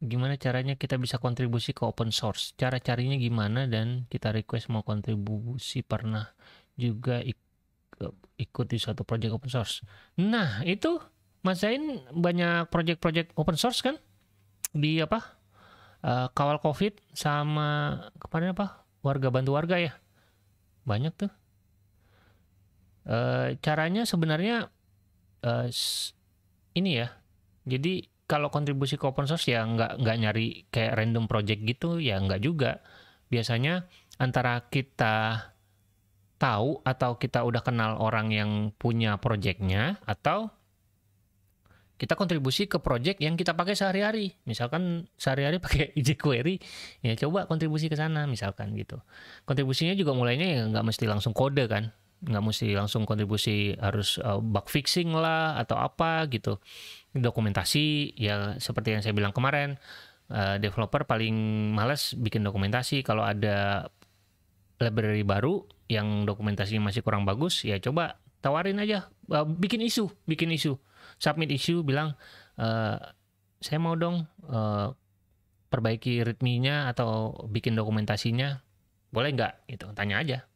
gimana caranya kita bisa kontribusi ke open source cara carinya gimana dan kita request mau kontribusi pernah juga ikut di suatu project open source nah itu Mas Zain banyak project-project open source kan di apa uh, kawal covid sama kemarin apa warga bantu warga ya banyak tuh uh, caranya sebenarnya uh, ini ya jadi kalau kontribusi ke open source ya nggak nggak nyari kayak random project gitu ya nggak juga biasanya antara kita tahu atau kita udah kenal orang yang punya projectnya atau kita kontribusi ke project yang kita pakai sehari-hari. Misalkan sehari-hari pakai jQuery, ya coba kontribusi ke sana misalkan gitu. Kontribusinya juga mulainya ya nggak mesti langsung kode kan nggak mesti langsung kontribusi harus uh, bug fixing lah atau apa gitu dokumentasi ya seperti yang saya bilang kemarin uh, developer paling males bikin dokumentasi kalau ada library baru yang dokumentasinya masih kurang bagus ya coba tawarin aja uh, bikin isu bikin isu submit isu bilang uh, saya mau dong uh, perbaiki readme-nya atau bikin dokumentasinya boleh nggak itu tanya aja